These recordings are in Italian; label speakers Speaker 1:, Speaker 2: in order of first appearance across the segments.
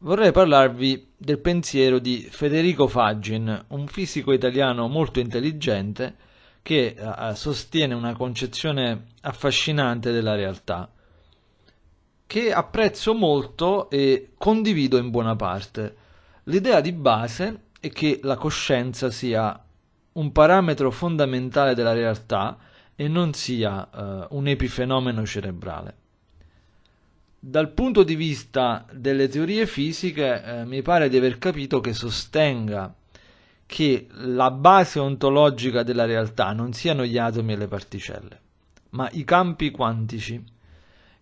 Speaker 1: vorrei parlarvi del pensiero di Federico Faggin, un fisico italiano molto intelligente che eh, eh, sostiene una concezione affascinante della realtà, che apprezzo molto e condivido in buona parte. L'idea di base è che la coscienza sia un parametro fondamentale della realtà e non sia uh, un epifenomeno cerebrale. Dal punto di vista delle teorie fisiche, eh, mi pare di aver capito che sostenga che la base ontologica della realtà non siano gli atomi e le particelle, ma i campi quantici.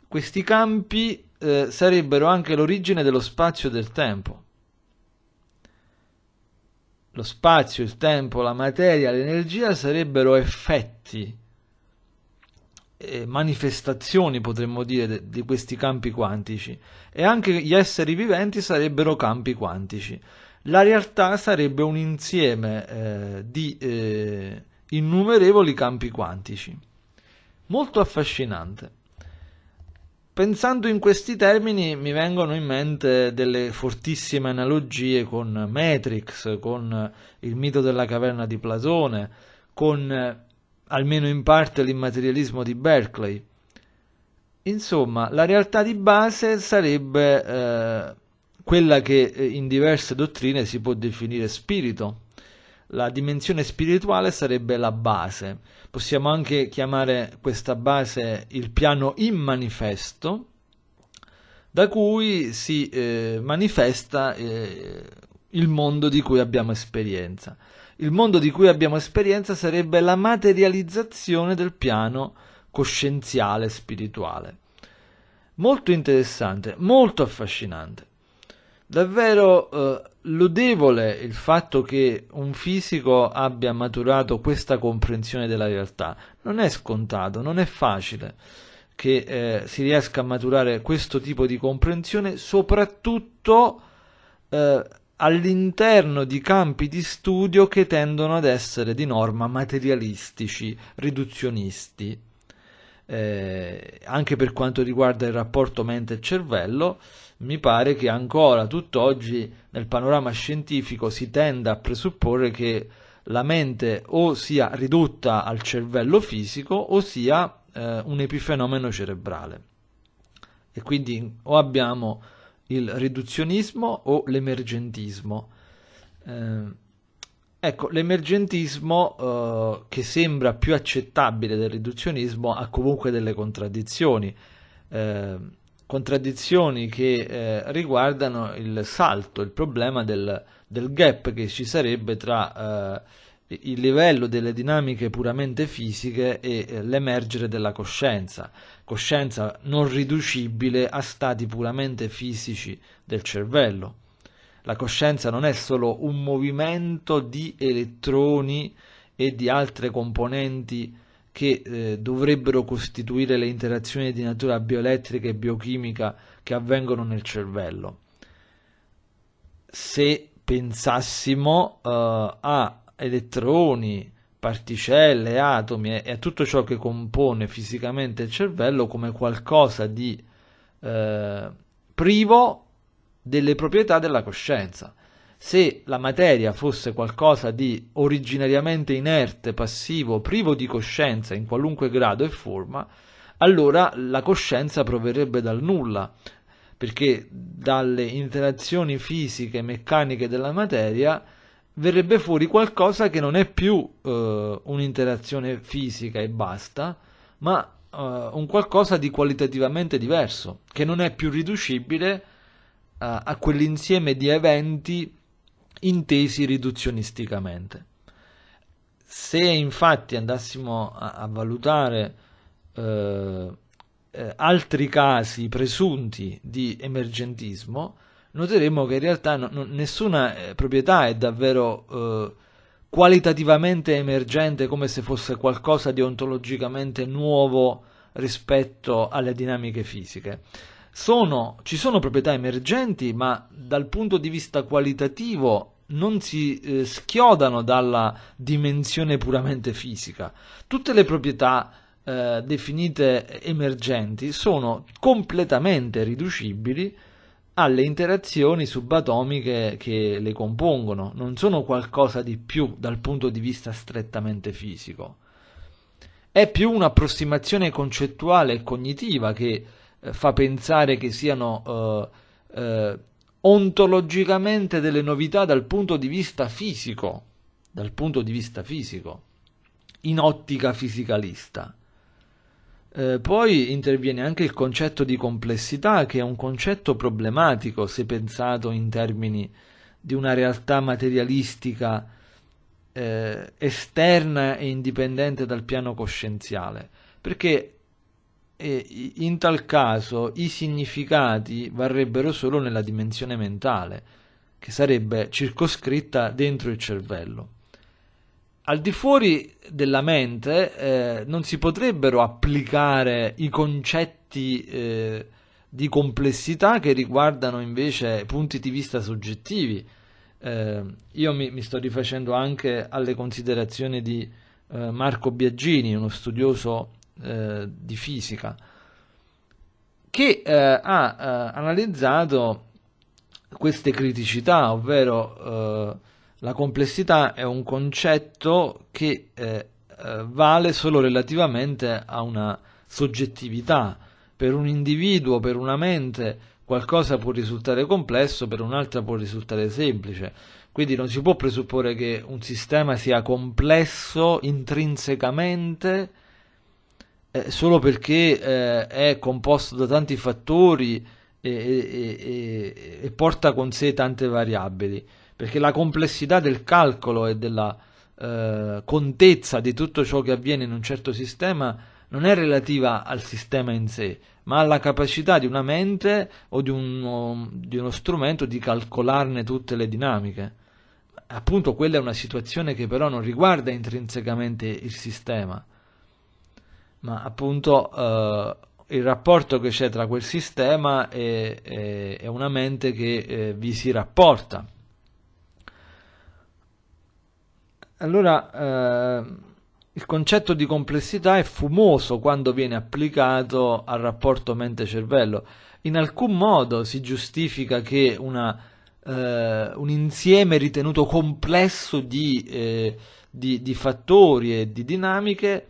Speaker 1: Questi campi eh, sarebbero anche l'origine dello spazio e del tempo. Lo spazio, il tempo, la materia, l'energia sarebbero effetti eh, manifestazioni, potremmo dire, di questi campi quantici e anche gli esseri viventi sarebbero campi quantici. La realtà sarebbe un insieme eh, di eh, innumerevoli campi quantici. Molto affascinante. Pensando in questi termini mi vengono in mente delle fortissime analogie con Matrix, con il mito della caverna di Platone, con almeno in parte l'immaterialismo di Berkeley. Insomma, la realtà di base sarebbe eh, quella che eh, in diverse dottrine si può definire spirito. La dimensione spirituale sarebbe la base. Possiamo anche chiamare questa base il piano in manifesto, da cui si eh, manifesta eh, il mondo di cui abbiamo esperienza. Il mondo di cui abbiamo esperienza sarebbe la materializzazione del piano coscienziale spirituale. Molto interessante, molto affascinante. Davvero eh, lodevole il fatto che un fisico abbia maturato questa comprensione della realtà. Non è scontato, non è facile che eh, si riesca a maturare questo tipo di comprensione, soprattutto eh, all'interno di campi di studio che tendono ad essere di norma materialistici, riduzionisti. Eh, anche per quanto riguarda il rapporto mente e cervello, mi pare che ancora tutt'oggi nel panorama scientifico si tenda a presupporre che la mente o sia ridotta al cervello fisico o sia eh, un epifenomeno cerebrale. E quindi o abbiamo il riduzionismo o l'emergentismo. Eh, ecco, l'emergentismo eh, che sembra più accettabile del riduzionismo ha comunque delle contraddizioni, eh, contraddizioni che eh, riguardano il salto, il problema del, del, gap che ci sarebbe tra eh, il livello delle dinamiche puramente fisiche e eh, l'emergere della coscienza, coscienza non riducibile a stati puramente fisici del cervello. La coscienza non è solo un movimento di elettroni e di altre componenti che eh, dovrebbero costituire le interazioni di natura bioelettrica e biochimica che avvengono nel cervello. Se pensassimo eh, a elettroni, particelle, atomi e a tutto ciò che compone fisicamente il cervello come qualcosa di eh, privo delle proprietà della coscienza. Se la materia fosse qualcosa di originariamente inerte, passivo, privo di coscienza in qualunque grado e forma, allora la coscienza proverrebbe dal nulla, perché dalle interazioni fisiche e meccaniche della materia verrebbe fuori qualcosa che non è più eh, un'interazione fisica e basta, ma eh, un qualcosa di qualitativamente diverso, che non è più riducibile eh, a quell'insieme di eventi intesi riduzionisticamente. Se infatti andassimo a, a valutare eh, eh, altri casi presunti di emergentismo, noteremo che in realtà no, no, nessuna eh, proprietà è davvero eh, qualitativamente emergente come se fosse qualcosa di ontologicamente nuovo rispetto alle dinamiche fisiche. Sono, ci sono proprietà emergenti, ma dal punto di vista qualitativo non si eh, schiodano dalla dimensione puramente fisica. Tutte le proprietà eh, definite emergenti sono completamente riducibili alle interazioni subatomiche che le compongono, non sono qualcosa di più dal punto di vista strettamente fisico. È più un'approssimazione concettuale e cognitiva che eh, fa pensare che siano eh, eh, ontologicamente delle novità dal punto di vista fisico, dal punto di vista fisico, in ottica fisicalista. Eh, poi interviene anche il concetto di complessità, che è un concetto problematico se pensato in termini di una realtà materialistica eh, esterna e indipendente dal piano coscienziale, perché eh, in tal caso i significati varrebbero solo nella dimensione mentale, che sarebbe circoscritta dentro il cervello al di fuori della mente eh, non si potrebbero applicare i concetti eh, di complessità che riguardano invece punti di vista soggettivi. Eh, io mi, mi, sto rifacendo anche alle considerazioni di eh, Marco Biagini, uno studioso eh, di fisica, che eh, ha analizzato queste criticità, ovvero la complessità è un concetto che eh, eh, vale solo relativamente a una soggettività. Per un individuo, per una mente, qualcosa può risultare complesso, per un'altra può risultare semplice. Quindi non si può presupporre che un sistema sia complesso intrinsecamente eh, solo perché eh, è composto da tanti fattori e, e, e, e porta con sé tante variabili perché la complessità del calcolo e della eh, contezza di tutto ciò che avviene in un certo sistema non è relativa al sistema in sé, ma alla capacità di una mente o di uno, di uno strumento di calcolarne tutte le dinamiche. Appunto, quella è una situazione che però non riguarda intrinsecamente il sistema, ma appunto eh, il rapporto che c'è tra quel sistema e, e, e una mente che eh, vi si rapporta. Allora, eh, il concetto di complessità è fumoso quando viene applicato al rapporto mente-cervello. In alcun modo si giustifica che una, eh, un insieme ritenuto complesso di, eh, di, di fattori e di dinamiche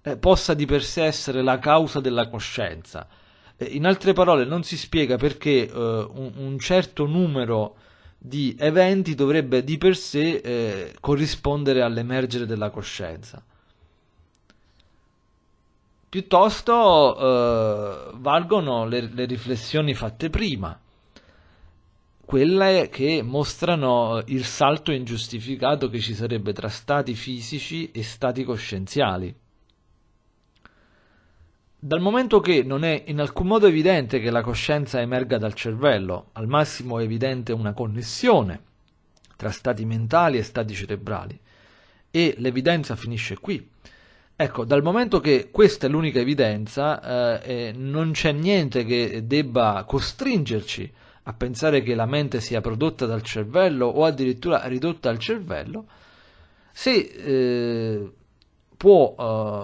Speaker 1: eh, possa di per sé essere la causa della coscienza. Eh, in altre parole, non si spiega perché eh, un, un certo numero di eventi dovrebbe di per sé eh, corrispondere all'emergere della coscienza. Piuttosto eh, valgono le, le riflessioni fatte prima, quelle che mostrano eh, il salto ingiustificato che ci sarebbe tra stati fisici e stati coscienziali. Dal momento che non è in alcun modo evidente che la coscienza emerga dal cervello, al massimo è evidente una connessione tra stati mentali e stati cerebrali, e l'evidenza finisce qui. Ecco, dal momento che questa è l'unica evidenza, eh, eh non c'è niente che debba costringerci a pensare che la mente sia prodotta dal cervello o addirittura ridotta al cervello, se eh, può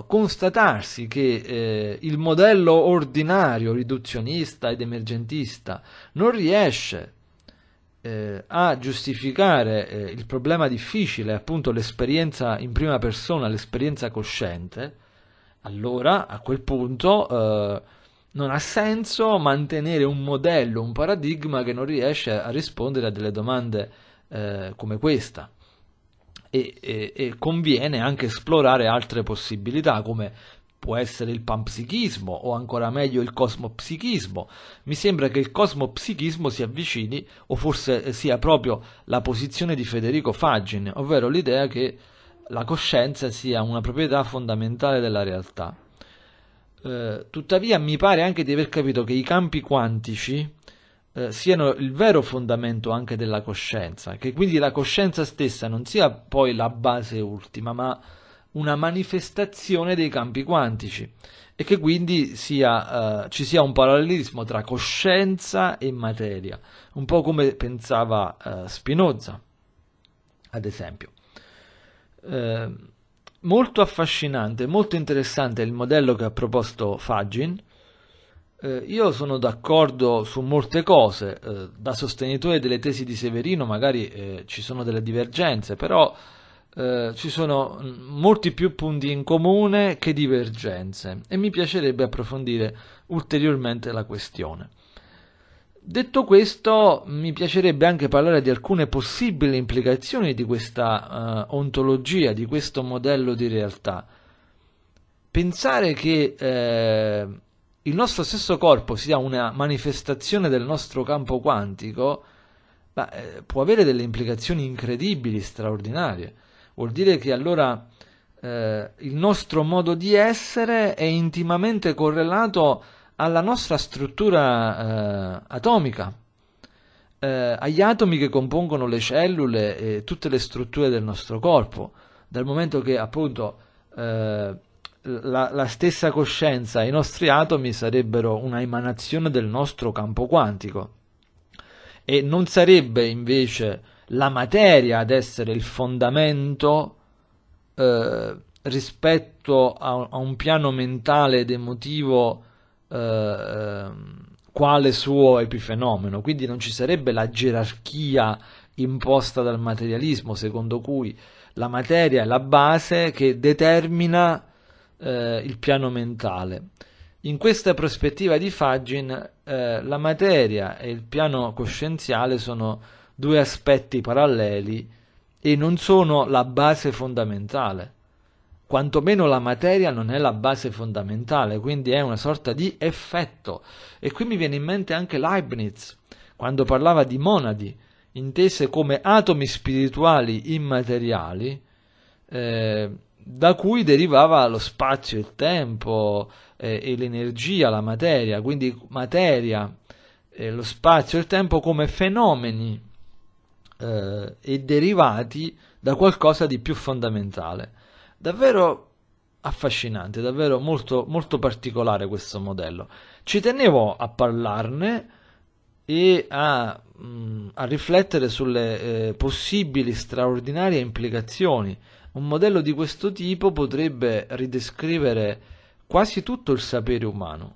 Speaker 1: eh, constatarsi che eh, il modello ordinario, riduzionista ed emergentista, non riesce eh, a giustificare eh, il problema difficile, appunto l'esperienza in prima persona, l'esperienza cosciente, allora a quel punto eh, non ha senso mantenere un modello, un paradigma che non riesce a rispondere a delle domande eh, come questa e, e, e conviene anche esplorare altre possibilità come può essere il panpsichismo o ancora meglio il cosmopsichismo. Mi sembra che il cosmopsichismo si avvicini o forse sia proprio la posizione di Federico Fagin, ovvero l'idea che la coscienza sia una proprietà fondamentale della realtà. Eh, tuttavia mi pare anche di aver capito che i campi quantici eh, siano il vero fondamento anche della coscienza, che quindi la coscienza stessa non sia poi la base ultima, ma una manifestazione dei campi quantici e che quindi sia, eh, ci sia un parallelismo tra coscienza e materia, un po' come pensava eh, Spinoza, ad esempio. Eh, molto affascinante, molto interessante il modello che ha proposto Fagin, eh, io sono d'accordo su molte cose, eh, da sostenitore delle tesi di Severino magari eh, ci sono delle divergenze, però eh, ci sono mm, molti più punti in comune che divergenze e mi piacerebbe approfondire ulteriormente la questione. Detto questo, mi piacerebbe anche parlare di alcune possibili implicazioni di questa eh, ontologia, di questo modello di realtà. Pensare che eh, il nostro stesso corpo sia una manifestazione del nostro campo quantico, ma, eh, può avere delle implicazioni incredibili, straordinarie. Vuol dire che allora eh, il nostro modo di essere è intimamente correlato alla nostra struttura eh, atomica, eh, agli atomi che compongono le cellule e tutte le strutture del nostro corpo, dal momento che appunto eh, la, la, stessa coscienza, e i nostri atomi sarebbero una emanazione del nostro campo quantico e non sarebbe invece la materia ad essere il fondamento eh, rispetto a, a, un piano mentale ed emotivo eh, ehm, quale suo epifenomeno, quindi non ci sarebbe la gerarchia imposta dal materialismo secondo cui la materia è la base che determina eh, il piano mentale. In questa prospettiva di Fagin, eh, la materia e il piano coscienziale sono due aspetti paralleli e non sono la base fondamentale. Quantomeno la materia non è la base fondamentale, quindi è una sorta di effetto. E qui mi viene in mente anche Leibniz, quando parlava di monadi, intese come atomi spirituali immateriali, eh, da cui derivava lo spazio, il tempo eh, e l'energia, la materia, quindi materia, eh, lo spazio e il tempo come fenomeni eh, e derivati da qualcosa di più fondamentale. Davvero affascinante, davvero molto, molto particolare questo modello. Ci tenevo a parlarne e a, mh, mm, a riflettere sulle eh, possibili straordinarie implicazioni un modello di questo tipo potrebbe ridescrivere quasi tutto il sapere umano,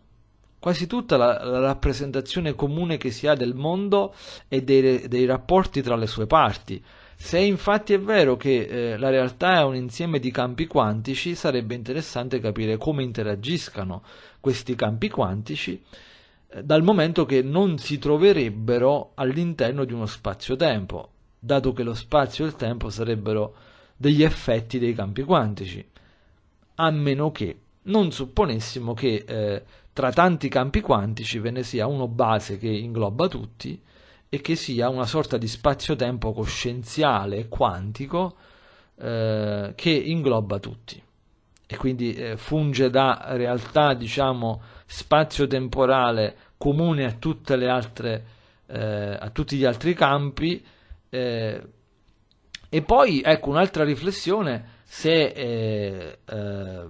Speaker 1: quasi tutta la, la rappresentazione comune che si ha del mondo e dei, dei rapporti tra le sue parti. Se infatti è vero che eh, la realtà è un insieme di campi quantici, sarebbe interessante capire come interagiscano questi campi quantici, eh, dal momento che non si troverebbero all'interno di uno spazio-tempo, dato che lo spazio e il tempo sarebbero degli effetti dei campi quantici, a meno che non supponessimo che eh, tra tanti campi quantici ve ne sia uno base che ingloba tutti e che sia una sorta di spazio-tempo coscienziale e quantico eh, che ingloba tutti e quindi eh, funge da realtà, diciamo, spazio-temporale comune a, altre, eh, a tutti gli altri campi, eh, e poi, ecco, un'altra riflessione, se eh, eh,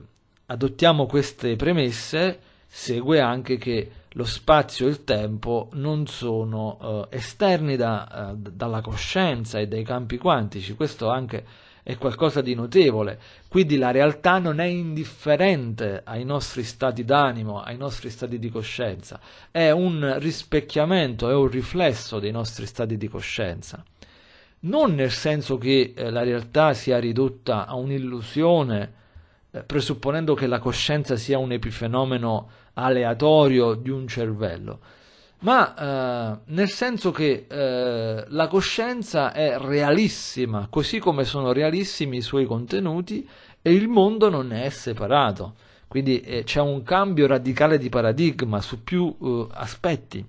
Speaker 1: adottiamo queste premesse, segue anche che lo spazio e il tempo non sono eh, esterni da, eh, dalla coscienza e dai campi quantici, questo anche è qualcosa di notevole, quindi la realtà non è indifferente ai nostri stati d'animo, ai nostri stati di coscienza, è un rispecchiamento, è un riflesso dei nostri stati di coscienza non nel senso che eh, la realtà sia ridotta a un'illusione, eh, presupponendo che la coscienza sia un epifenomeno aleatorio di un cervello, ma eh, nel senso che eh, la coscienza è realissima, così come sono realissimi i suoi contenuti e il mondo non ne è separato. Quindi eh, c'è un cambio radicale di paradigma su più eh, aspetti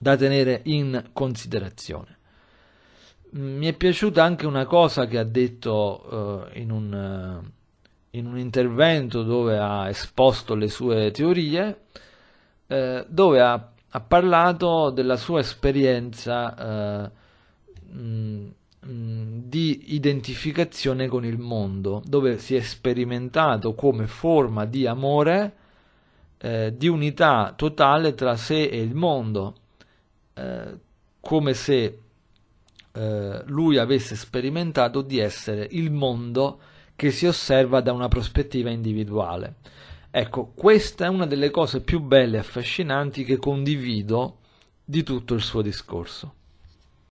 Speaker 1: da tenere in considerazione mi è piaciuta anche una cosa che ha detto eh, in, un, eh, in, un, intervento dove ha esposto le sue teorie, eh, dove ha, ha, parlato della sua esperienza eh, mh, di identificazione con il mondo, dove si è sperimentato come forma di amore, eh, di unità totale tra sé e il mondo, eh, come se eh, lui avesse sperimentato di essere il mondo che si osserva da una prospettiva individuale. Ecco, questa è una delle cose più belle e affascinanti che condivido di tutto il suo discorso.